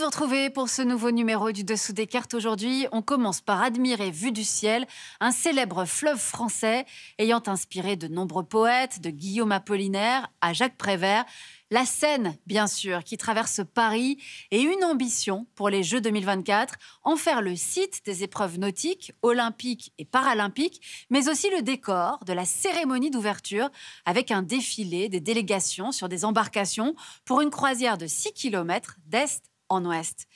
vous retrouver pour ce nouveau numéro du Dessous des cartes. Aujourd'hui, on commence par admirer, vue du ciel, un célèbre fleuve français ayant inspiré de nombreux poètes, de Guillaume Apollinaire à Jacques Prévert. La Seine, bien sûr, qui traverse Paris, et une ambition pour les Jeux 2024, en faire le site des épreuves nautiques, olympiques et paralympiques, mais aussi le décor de la cérémonie d'ouverture, avec un défilé des délégations sur des embarcations pour une croisière de 6 km d'est en Ouest.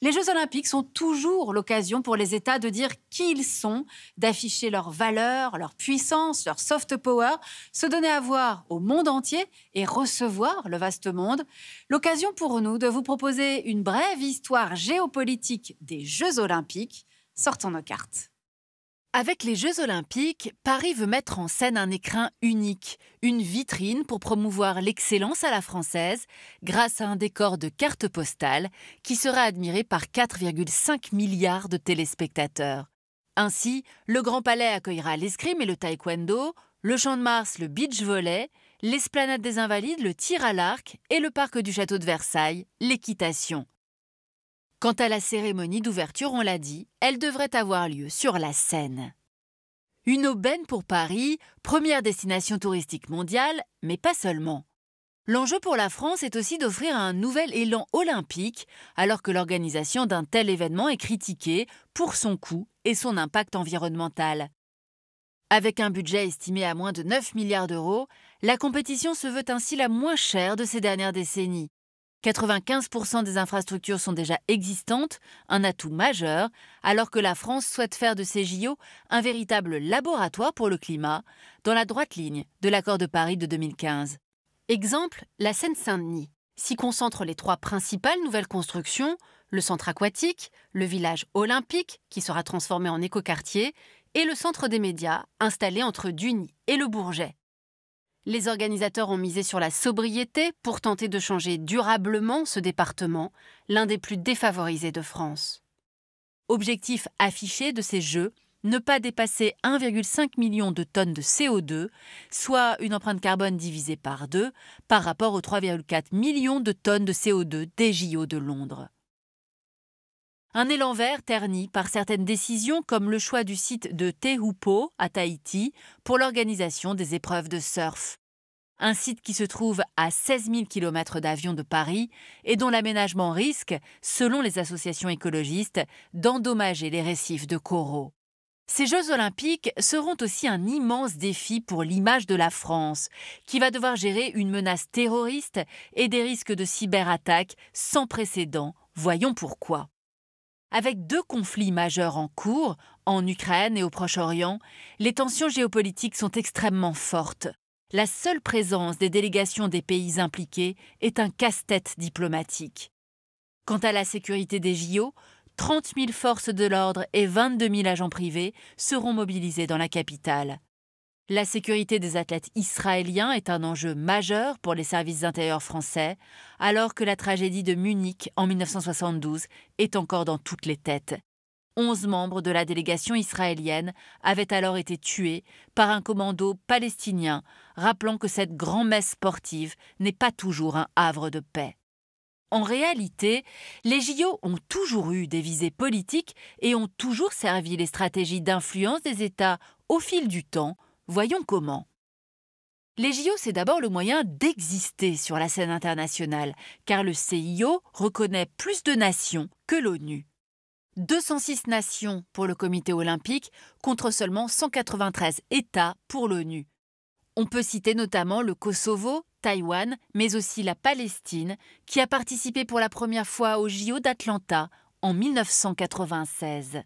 Les Jeux olympiques sont toujours l'occasion pour les États de dire qui ils sont, d'afficher leurs valeurs, leur puissance, leur soft power, se donner à voir au monde entier et recevoir le vaste monde. L'occasion pour nous de vous proposer une brève histoire géopolitique des Jeux olympiques. Sortons nos cartes. Avec les Jeux olympiques, Paris veut mettre en scène un écrin unique, une vitrine pour promouvoir l'excellence à la française grâce à un décor de carte postale qui sera admiré par 4,5 milliards de téléspectateurs. Ainsi, le Grand Palais accueillera l'escrime et le taekwondo, le Champ de Mars le beach volley, l'Esplanade des Invalides le tir à l'arc et le Parc du Château de Versailles l'équitation. Quant à la cérémonie d'ouverture, on l'a dit, elle devrait avoir lieu sur la Seine. Une aubaine pour Paris, première destination touristique mondiale, mais pas seulement. L'enjeu pour la France est aussi d'offrir un nouvel élan olympique, alors que l'organisation d'un tel événement est critiquée pour son coût et son impact environnemental. Avec un budget estimé à moins de 9 milliards d'euros, la compétition se veut ainsi la moins chère de ces dernières décennies. 95% des infrastructures sont déjà existantes, un atout majeur, alors que la France souhaite faire de ces JO un véritable laboratoire pour le climat, dans la droite ligne de l'accord de Paris de 2015. Exemple, la Seine-Saint-Denis. S'y concentrent les trois principales nouvelles constructions, le centre aquatique, le village olympique, qui sera transformé en écoquartier, et le centre des médias, installé entre Duny et le Bourget. Les organisateurs ont misé sur la sobriété pour tenter de changer durablement ce département, l'un des plus défavorisés de France. Objectif affiché de ces Jeux, ne pas dépasser 1,5 million de tonnes de CO2, soit une empreinte carbone divisée par deux par rapport aux 3,4 millions de tonnes de CO2 des JO de Londres. Un élan vert terni par certaines décisions comme le choix du site de Tehupo à Tahiti pour l'organisation des épreuves de surf. Un site qui se trouve à 16 000 km d'avion de Paris et dont l'aménagement risque, selon les associations écologistes, d'endommager les récifs de coraux. Ces Jeux olympiques seront aussi un immense défi pour l'image de la France, qui va devoir gérer une menace terroriste et des risques de cyberattaques sans précédent. Voyons pourquoi. Avec deux conflits majeurs en cours, en Ukraine et au Proche-Orient, les tensions géopolitiques sont extrêmement fortes. La seule présence des délégations des pays impliqués est un casse-tête diplomatique. Quant à la sécurité des JO, 30 000 forces de l'ordre et 22 000 agents privés seront mobilisés dans la capitale. La sécurité des athlètes israéliens est un enjeu majeur pour les services intérieurs français, alors que la tragédie de Munich en 1972 est encore dans toutes les têtes. Onze membres de la délégation israélienne avaient alors été tués par un commando palestinien, rappelant que cette grand-messe sportive n'est pas toujours un havre de paix. En réalité, les JO ont toujours eu des visées politiques et ont toujours servi les stratégies d'influence des États au fil du temps Voyons comment. Les JO, c'est d'abord le moyen d'exister sur la scène internationale, car le CIO reconnaît plus de nations que l'ONU. 206 nations pour le comité olympique contre seulement 193 États pour l'ONU. On peut citer notamment le Kosovo, Taïwan, mais aussi la Palestine, qui a participé pour la première fois aux JO d'Atlanta en 1996.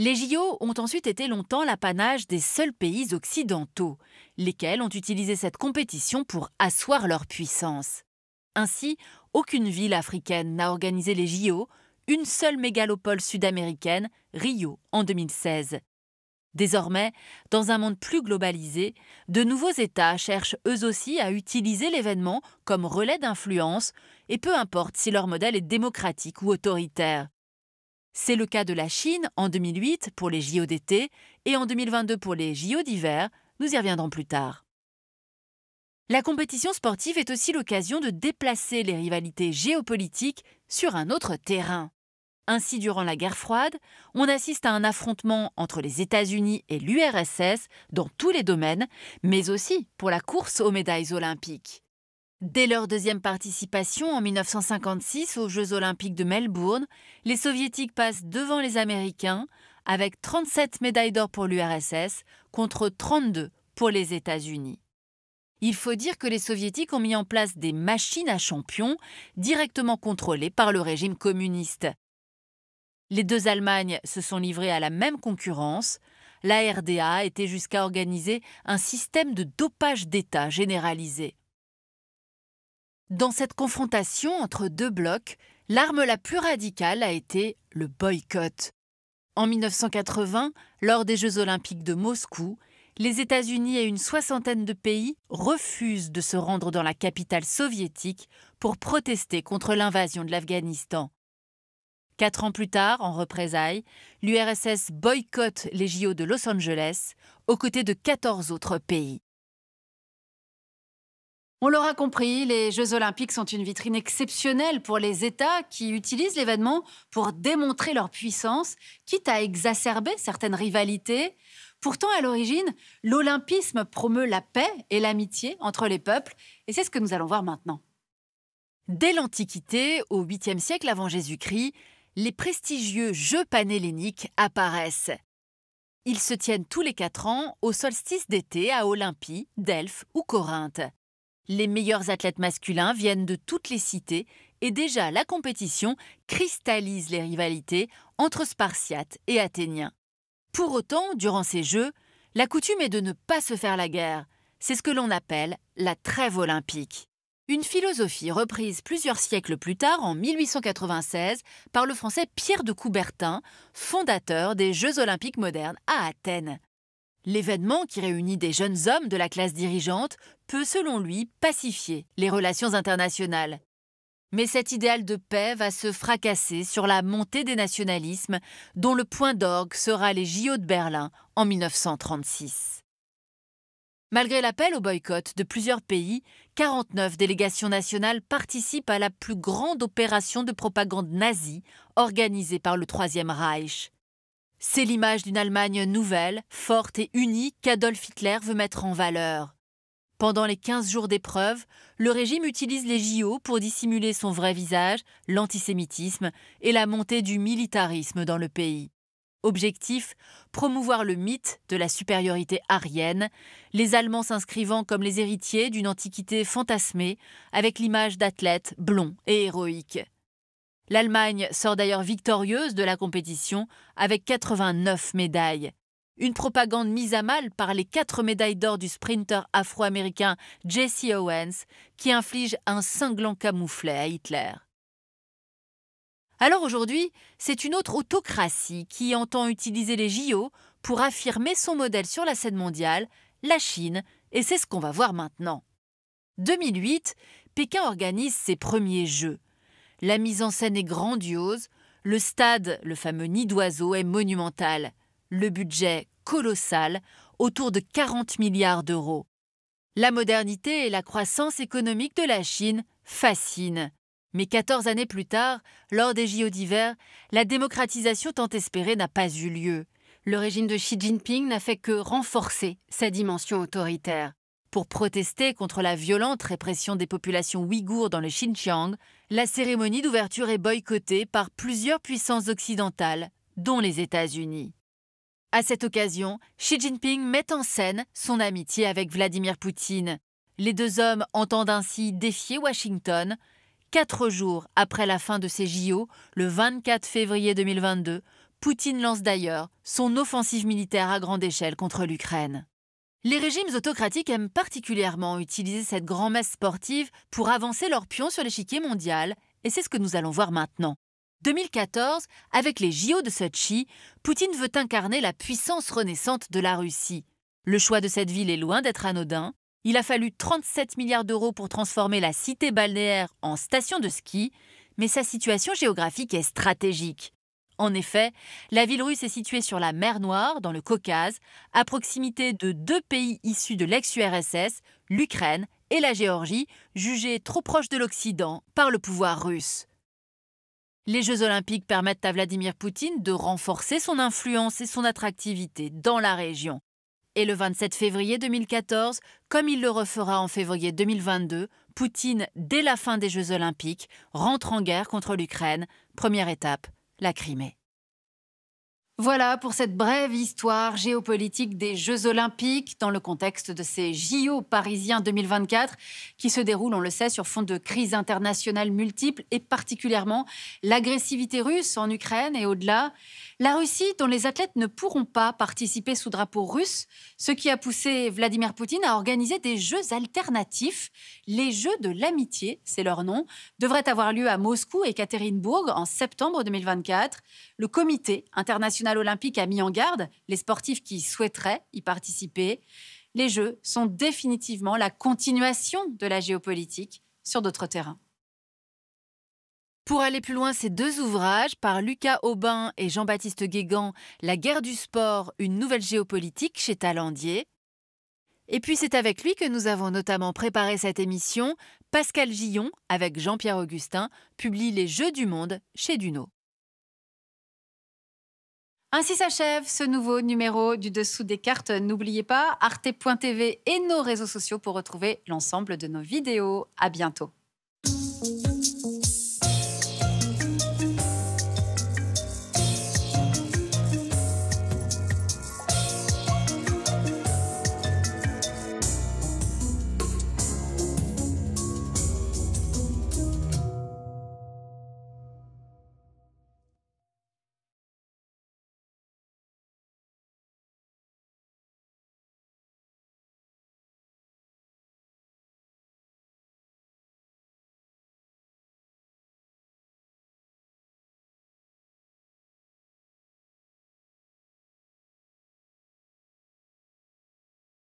Les JO ont ensuite été longtemps l'apanage des seuls pays occidentaux, lesquels ont utilisé cette compétition pour asseoir leur puissance. Ainsi, aucune ville africaine n'a organisé les JO, une seule mégalopole sud-américaine, Rio, en 2016. Désormais, dans un monde plus globalisé, de nouveaux États cherchent eux aussi à utiliser l'événement comme relais d'influence, et peu importe si leur modèle est démocratique ou autoritaire. C'est le cas de la Chine en 2008 pour les JO d'été et en 2022 pour les JO d'hiver, nous y reviendrons plus tard. La compétition sportive est aussi l'occasion de déplacer les rivalités géopolitiques sur un autre terrain. Ainsi, durant la guerre froide, on assiste à un affrontement entre les États-Unis et l'URSS dans tous les domaines, mais aussi pour la course aux médailles olympiques. Dès leur deuxième participation en 1956 aux Jeux olympiques de Melbourne, les soviétiques passent devant les Américains avec 37 médailles d'or pour l'URSS contre 32 pour les États-Unis. Il faut dire que les soviétiques ont mis en place des machines à champions directement contrôlées par le régime communiste. Les deux Allemagnes se sont livrées à la même concurrence. La RDA était jusqu'à organiser un système de dopage d'État généralisé. Dans cette confrontation entre deux blocs, l'arme la plus radicale a été le boycott. En 1980, lors des Jeux olympiques de Moscou, les États-Unis et une soixantaine de pays refusent de se rendre dans la capitale soviétique pour protester contre l'invasion de l'Afghanistan. Quatre ans plus tard, en représailles, l'URSS boycotte les JO de Los Angeles aux côtés de 14 autres pays. On l'aura compris, les Jeux olympiques sont une vitrine exceptionnelle pour les États qui utilisent l'événement pour démontrer leur puissance, quitte à exacerber certaines rivalités. Pourtant, à l'origine, l'olympisme promeut la paix et l'amitié entre les peuples, et c'est ce que nous allons voir maintenant. Dès l'Antiquité, au 8e siècle avant Jésus-Christ, les prestigieux Jeux panhelléniques apparaissent. Ils se tiennent tous les quatre ans au solstice d'été à Olympie, Delphes ou Corinthe. Les meilleurs athlètes masculins viennent de toutes les cités et déjà la compétition cristallise les rivalités entre Spartiates et Athéniens. Pour autant, durant ces Jeux, la coutume est de ne pas se faire la guerre. C'est ce que l'on appelle la trêve olympique. Une philosophie reprise plusieurs siècles plus tard, en 1896, par le français Pierre de Coubertin, fondateur des Jeux olympiques modernes à Athènes. L'événement qui réunit des jeunes hommes de la classe dirigeante peut, selon lui, pacifier les relations internationales. Mais cet idéal de paix va se fracasser sur la montée des nationalismes dont le point d'orgue sera les JO de Berlin en 1936. Malgré l'appel au boycott de plusieurs pays, 49 délégations nationales participent à la plus grande opération de propagande nazie organisée par le Troisième Reich. C'est l'image d'une Allemagne nouvelle, forte et unie qu'Adolf Hitler veut mettre en valeur. Pendant les 15 jours d'épreuve, le régime utilise les JO pour dissimuler son vrai visage, l'antisémitisme et la montée du militarisme dans le pays. Objectif promouvoir le mythe de la supériorité arienne, les Allemands s'inscrivant comme les héritiers d'une antiquité fantasmée avec l'image d'athlètes blonds et héroïques. L'Allemagne sort d'ailleurs victorieuse de la compétition avec 89 médailles. Une propagande mise à mal par les quatre médailles d'or du sprinter afro-américain Jesse Owens, qui inflige un cinglant camouflet à Hitler. Alors aujourd'hui, c'est une autre autocratie qui entend utiliser les JO pour affirmer son modèle sur la scène mondiale, la Chine, et c'est ce qu'on va voir maintenant. 2008, Pékin organise ses premiers Jeux. La mise en scène est grandiose. Le stade, le fameux nid d'oiseau, est monumental. Le budget, colossal, autour de 40 milliards d'euros. La modernité et la croissance économique de la Chine fascinent. Mais 14 années plus tard, lors des JO d'hiver, la démocratisation tant espérée n'a pas eu lieu. Le régime de Xi Jinping n'a fait que renforcer sa dimension autoritaire. Pour protester contre la violente répression des populations ouïghours dans le Xinjiang, la cérémonie d'ouverture est boycottée par plusieurs puissances occidentales, dont les États-Unis. À cette occasion, Xi Jinping met en scène son amitié avec Vladimir Poutine. Les deux hommes entendent ainsi défier Washington. Quatre jours après la fin de ses JO, le 24 février 2022, Poutine lance d'ailleurs son offensive militaire à grande échelle contre l'Ukraine. Les régimes autocratiques aiment particulièrement utiliser cette grand-messe sportive pour avancer leur pion sur l'échiquier mondial, et c'est ce que nous allons voir maintenant. 2014, avec les JO de Sochi, Poutine veut incarner la puissance renaissante de la Russie. Le choix de cette ville est loin d'être anodin. Il a fallu 37 milliards d'euros pour transformer la cité balnéaire en station de ski, mais sa situation géographique est stratégique. En effet, la ville russe est située sur la mer Noire, dans le Caucase, à proximité de deux pays issus de l'ex-URSS, l'Ukraine et la Géorgie, jugés trop proches de l'Occident par le pouvoir russe. Les Jeux olympiques permettent à Vladimir Poutine de renforcer son influence et son attractivité dans la région. Et le 27 février 2014, comme il le refera en février 2022, Poutine, dès la fin des Jeux olympiques, rentre en guerre contre l'Ukraine, première étape la Crimée. Voilà pour cette brève histoire géopolitique des Jeux olympiques dans le contexte de ces JO parisiens 2024 qui se déroulent, on le sait, sur fond de crises internationales multiples et particulièrement l'agressivité russe en Ukraine et au-delà. La Russie, dont les athlètes ne pourront pas participer sous drapeau russe, ce qui a poussé Vladimir Poutine à organiser des jeux alternatifs. Les Jeux de l'amitié, c'est leur nom, devraient avoir lieu à Moscou et Katerinbourg en septembre 2024. Le Comité international olympique a mis en garde les sportifs qui souhaiteraient y participer. Les Jeux sont définitivement la continuation de la géopolitique sur d'autres terrains. Pour aller plus loin, ces deux ouvrages par Lucas Aubin et Jean-Baptiste Guégan, La guerre du sport, une nouvelle géopolitique chez Talandier. Et puis c'est avec lui que nous avons notamment préparé cette émission. Pascal Gillon, avec Jean-Pierre Augustin, publie Les Jeux du Monde chez Duno. Ainsi s'achève ce nouveau numéro du Dessous des cartes. N'oubliez pas arte.tv et nos réseaux sociaux pour retrouver l'ensemble de nos vidéos. À bientôt.